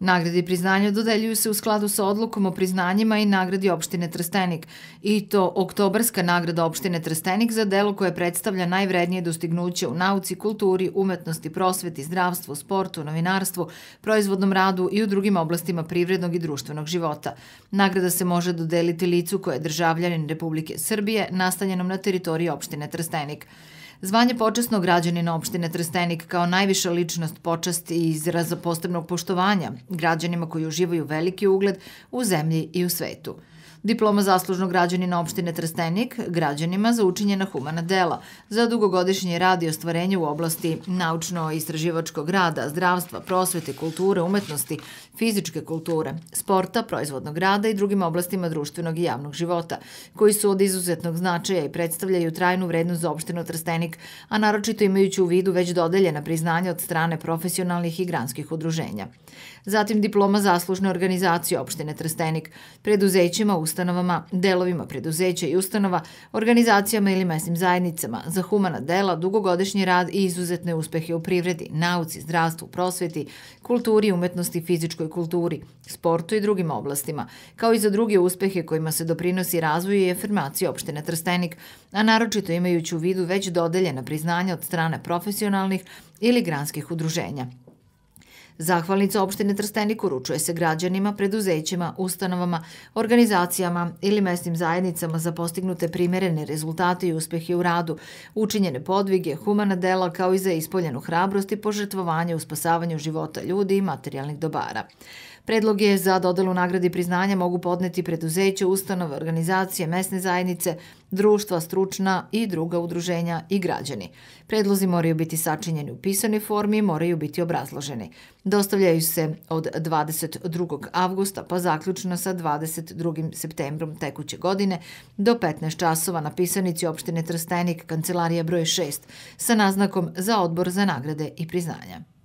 Nagrade i priznanja dodeljuju se u skladu sa odlukom o priznanjima i nagradi opštine Trstenik, i to oktobarska nagrada opštine Trstenik za delo koje predstavlja najvrednije dostignuće u nauci, kulturi, umetnosti, prosveti, zdravstvu, sportu, novinarstvu, proizvodnom radu i u drugim oblastima privrednog i društvenog života. Nagrada se može dodeliti licu koje je državljanin Republike Srbije nastanjenom na teritoriji opštine Trstenik. Zvanje počasnog građanina opštine Trstenik kao najviša ličnost počasti i izraza posebnog poštovanja građanima koji uživaju veliki ugled u zemlji i u svetu diploma zaslužnog građanina opštine Trstenik građanima za učinjena humana dela, za dugogodišnje rad i ostvarenje u oblasti naučno-istraživačkog rada, zdravstva, prosvete, kulture, umetnosti, fizičke kulture, sporta, proizvodnog rada i drugim oblastima društvenog i javnog života, koji su od izuzetnog značaja i predstavljaju trajnu vrednost za opštinu Trstenik, a naročito imajući u vidu već dodeljena priznanja od strane profesionalnih i granskih udruženja. Zatim diploma zaslužne organizacije opštine Trstenik, preduzećima, ustanovima, ustanovama, delovima preduzeća i ustanova, organizacijama ili mesnim zajednicama za humana dela, dugogodišnji rad i izuzetne uspehe u privredi, nauci, zdravstvu, prosveti, kulturi, umetnosti, fizičkoj kulturi, sportu i drugim oblastima, kao i za druge uspehe kojima se doprinosi razvoju i afirmaciji opštine Trstenik, a naročito imajući u vidu već dodeljena priznanja od strane profesionalnih ili granskih udruženja. Zahvalnica opštine Trstenik uručuje se građanima, preduzećima, ustanovama, organizacijama ili mesnim zajednicama za postignute primerene rezultate i uspehe u radu, učinjene podvige, humana dela kao i za ispoljenu hrabrost i požrtvovanje u spasavanju života ljudi i materijalnih dobara. Predloge za dodelu nagrade priznanja mogu podneti preduzeće, ustanove, organizacije, mesne zajednice, društva, stručna i druga udruženja i građani. Predlozi moraju biti sačinjeni u pisanoj formi i moraju biti obrazloženi. Dostavljaju se od 22. avgusta pa zaključno sa 22. septembrom tekuće godine do 15 časova na pisanici opštine Trstenik, kancelarija broj 6, sa naznakom za odbor za nagrade i priznanja.